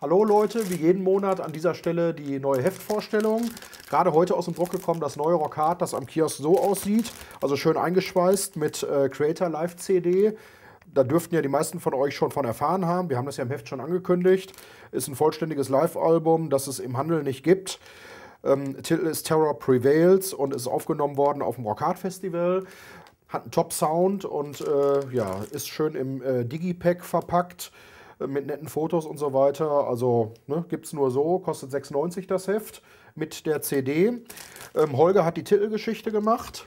Hallo Leute, wie jeden Monat an dieser Stelle die neue Heftvorstellung. Gerade heute aus dem Druck gekommen, das neue Rockhard, das am Kiosk so aussieht. Also schön eingeschweißt mit äh, Creator Live CD. Da dürften ja die meisten von euch schon von erfahren haben. Wir haben das ja im Heft schon angekündigt. Ist ein vollständiges Live-Album, das es im Handel nicht gibt. Ähm, Titel ist Terror Prevails und ist aufgenommen worden auf dem Rockhard Festival hat einen Top-Sound und äh, ja, ist schön im äh, Digipack verpackt mit netten Fotos und so weiter. Also ne, gibt es nur so, kostet 6,90 das Heft mit der CD. Ähm, Holger hat die Titelgeschichte gemacht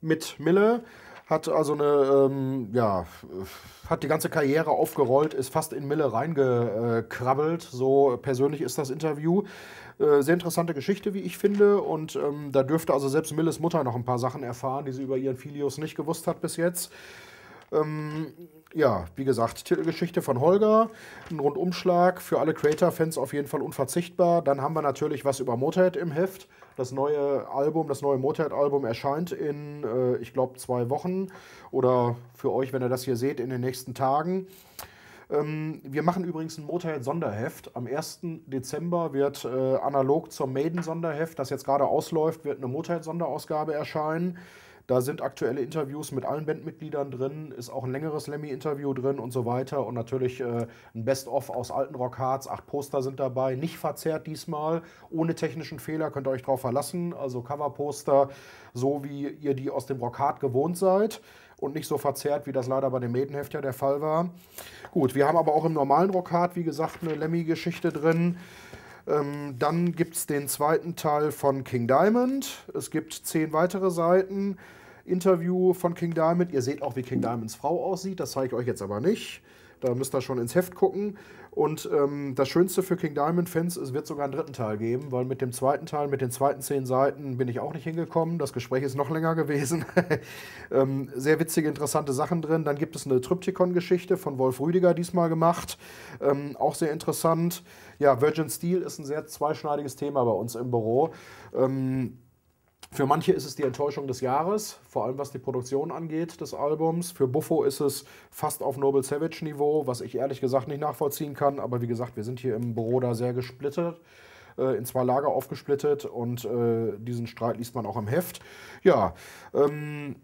mit Mille hat also eine, ähm, ja, hat die ganze Karriere aufgerollt, ist fast in Mille reingekrabbelt. So persönlich ist das Interview. Äh, sehr interessante Geschichte, wie ich finde. Und ähm, da dürfte also selbst Milles Mutter noch ein paar Sachen erfahren, die sie über ihren Filius nicht gewusst hat bis jetzt. Ähm, ja, wie gesagt, Titelgeschichte von Holger, ein Rundumschlag für alle Creator-Fans auf jeden Fall unverzichtbar. Dann haben wir natürlich was über Motorhead im Heft. Das neue Album, das neue Motorhead-Album erscheint in, äh, ich glaube, zwei Wochen oder für euch, wenn ihr das hier seht, in den nächsten Tagen. Ähm, wir machen übrigens ein Motorhead-Sonderheft. Am 1. Dezember wird äh, analog zum Maiden-Sonderheft, das jetzt gerade ausläuft, wird eine Motorhead-Sonderausgabe erscheinen. Da sind aktuelle Interviews mit allen Bandmitgliedern drin, ist auch ein längeres Lemmy-Interview drin und so weiter. Und natürlich äh, ein Best-of aus alten Rockhards. acht Poster sind dabei, nicht verzerrt diesmal, ohne technischen Fehler, könnt ihr euch drauf verlassen. Also Coverposter, so wie ihr die aus dem Rockhard gewohnt seid und nicht so verzerrt, wie das leider bei dem Maidenheft ja der Fall war. Gut, wir haben aber auch im normalen Rockhard, wie gesagt, eine Lemmy-Geschichte drin. Ähm, dann gibt es den zweiten Teil von King Diamond. Es gibt zehn weitere Seiten. Interview von King Diamond. Ihr seht auch, wie King Diamonds Frau aussieht. Das zeige ich euch jetzt aber nicht. Da müsst ihr schon ins Heft gucken. Und ähm, das Schönste für King Diamond-Fans, es wird sogar einen dritten Teil geben, weil mit dem zweiten Teil, mit den zweiten zehn Seiten bin ich auch nicht hingekommen. Das Gespräch ist noch länger gewesen. ähm, sehr witzige, interessante Sachen drin. Dann gibt es eine tryptikon geschichte von Wolf Rüdiger diesmal gemacht. Ähm, auch sehr interessant. Ja, Virgin Steel ist ein sehr zweischneidiges Thema bei uns im Büro. Ähm, für manche ist es die Enttäuschung des Jahres, vor allem was die Produktion angeht des Albums. Für Buffo ist es fast auf Noble Savage Niveau, was ich ehrlich gesagt nicht nachvollziehen kann. Aber wie gesagt, wir sind hier im Büro da sehr gesplittet, äh, in zwei Lager aufgesplittet und äh, diesen Streit liest man auch im Heft. Ja, ähm,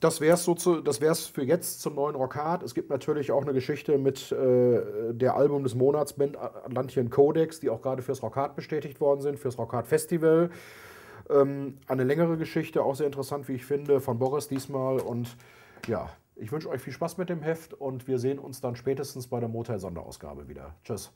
das wäre es so das wär's für jetzt zum neuen Rockhard. Es gibt natürlich auch eine Geschichte mit äh, der Album des Monats Band Atlantian Codex, die auch gerade fürs Rockhard bestätigt worden sind, fürs Rockhard Festival. Ähm, eine längere Geschichte, auch sehr interessant, wie ich finde, von Boris diesmal. Und ja, ich wünsche euch viel Spaß mit dem Heft und wir sehen uns dann spätestens bei der Motor-Sonderausgabe wieder. Tschüss.